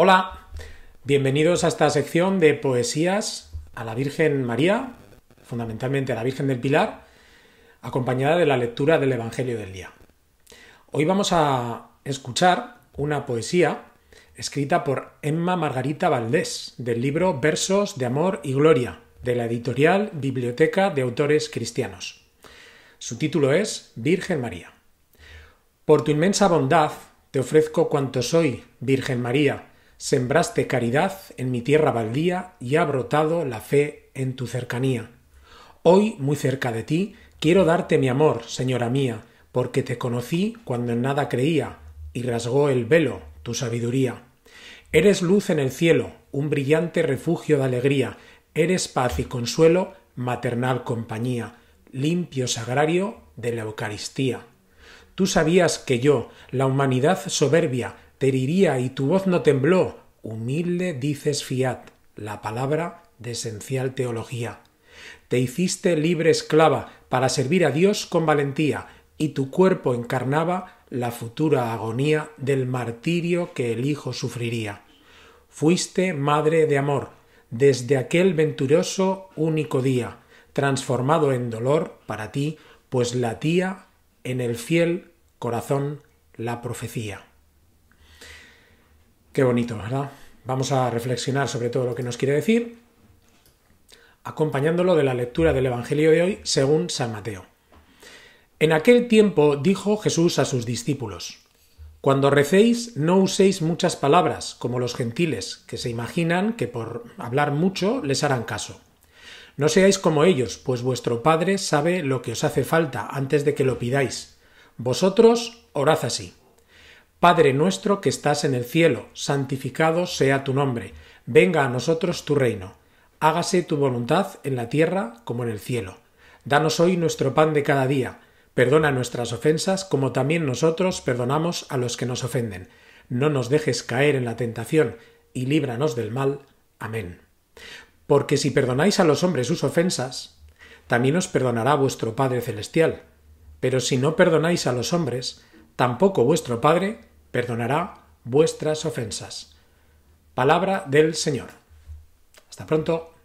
Hola, bienvenidos a esta sección de poesías a la Virgen María, fundamentalmente a la Virgen del Pilar, acompañada de la lectura del Evangelio del Día. Hoy vamos a escuchar una poesía escrita por Emma Margarita Valdés del libro Versos de Amor y Gloria de la editorial Biblioteca de Autores Cristianos. Su título es Virgen María. Por tu inmensa bondad te ofrezco cuanto soy, Virgen María, Sembraste caridad en mi tierra baldía y ha brotado la fe en tu cercanía. Hoy, muy cerca de ti, quiero darte mi amor, señora mía, porque te conocí cuando en nada creía, y rasgó el velo tu sabiduría. Eres luz en el cielo, un brillante refugio de alegría, eres paz y consuelo, maternal compañía, limpio sagrario de la Eucaristía. Tú sabías que yo, la humanidad soberbia, te heriría y tu voz no tembló. Humilde dices fiat, la palabra de esencial teología. Te hiciste libre esclava para servir a Dios con valentía, y tu cuerpo encarnaba la futura agonía del martirio que el Hijo sufriría. Fuiste madre de amor desde aquel venturoso único día, transformado en dolor para ti, pues latía en el fiel corazón la profecía. Qué bonito, ¿verdad? Vamos a reflexionar sobre todo lo que nos quiere decir, acompañándolo de la lectura del Evangelio de hoy según San Mateo. En aquel tiempo dijo Jesús a sus discípulos, Cuando recéis no uséis muchas palabras, como los gentiles, que se imaginan que por hablar mucho les harán caso. No seáis como ellos, pues vuestro Padre sabe lo que os hace falta antes de que lo pidáis. Vosotros orad así. Padre nuestro que estás en el cielo, santificado sea tu nombre, venga a nosotros tu reino, hágase tu voluntad en la tierra como en el cielo. Danos hoy nuestro pan de cada día, perdona nuestras ofensas como también nosotros perdonamos a los que nos ofenden. No nos dejes caer en la tentación, y líbranos del mal. Amén. Porque si perdonáis a los hombres sus ofensas, también os perdonará vuestro Padre Celestial. Pero si no perdonáis a los hombres, tampoco vuestro Padre perdonará vuestras ofensas. Palabra del Señor. Hasta pronto.